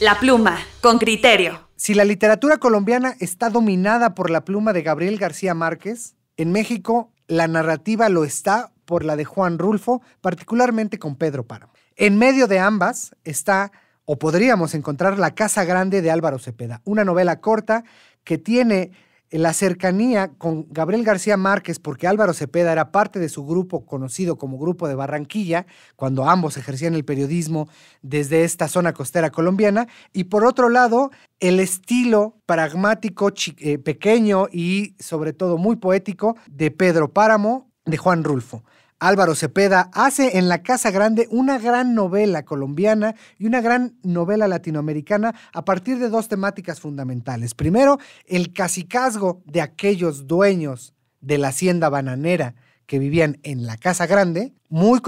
La pluma, con criterio. Si la literatura colombiana está dominada por la pluma de Gabriel García Márquez, en México la narrativa lo está por la de Juan Rulfo, particularmente con Pedro Páramo. En medio de ambas está, o podríamos encontrar, La Casa Grande de Álvaro Cepeda, una novela corta que tiene la cercanía con Gabriel García Márquez, porque Álvaro Cepeda era parte de su grupo conocido como Grupo de Barranquilla, cuando ambos ejercían el periodismo desde esta zona costera colombiana, y por otro lado, el estilo pragmático, eh, pequeño y sobre todo muy poético de Pedro Páramo, de Juan Rulfo. Álvaro Cepeda hace en la Casa Grande una gran novela colombiana y una gran novela latinoamericana a partir de dos temáticas fundamentales. Primero, el casicazgo de aquellos dueños de la hacienda bananera que vivían en la Casa Grande, muy,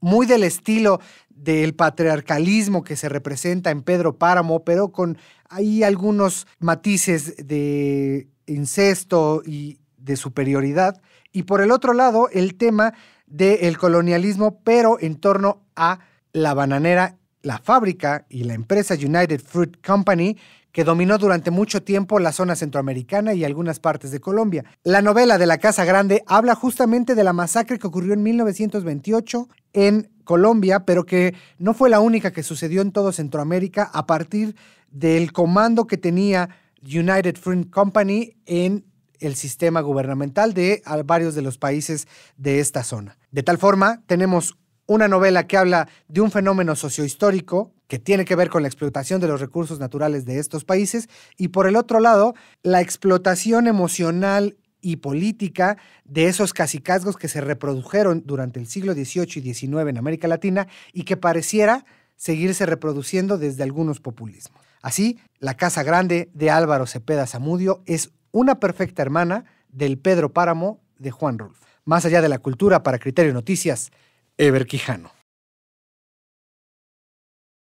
muy del estilo del patriarcalismo que se representa en Pedro Páramo, pero con ahí algunos matices de incesto y de superioridad. Y por el otro lado, el tema del colonialismo, pero en torno a la bananera, la fábrica y la empresa United Fruit Company, que dominó durante mucho tiempo la zona centroamericana y algunas partes de Colombia. La novela de la Casa Grande habla justamente de la masacre que ocurrió en 1928 en Colombia, pero que no fue la única que sucedió en todo Centroamérica a partir del comando que tenía United Fruit Company en el sistema gubernamental de varios de los países de esta zona. De tal forma, tenemos una novela que habla de un fenómeno sociohistórico que tiene que ver con la explotación de los recursos naturales de estos países y por el otro lado, la explotación emocional y política de esos casicazgos que se reprodujeron durante el siglo XVIII y XIX en América Latina y que pareciera seguirse reproduciendo desde algunos populismos. Así, La Casa Grande de Álvaro Cepeda Zamudio es una perfecta hermana del Pedro Páramo de Juan Rulfo. Más allá de la cultura, para Criterio Noticias, Ever Quijano.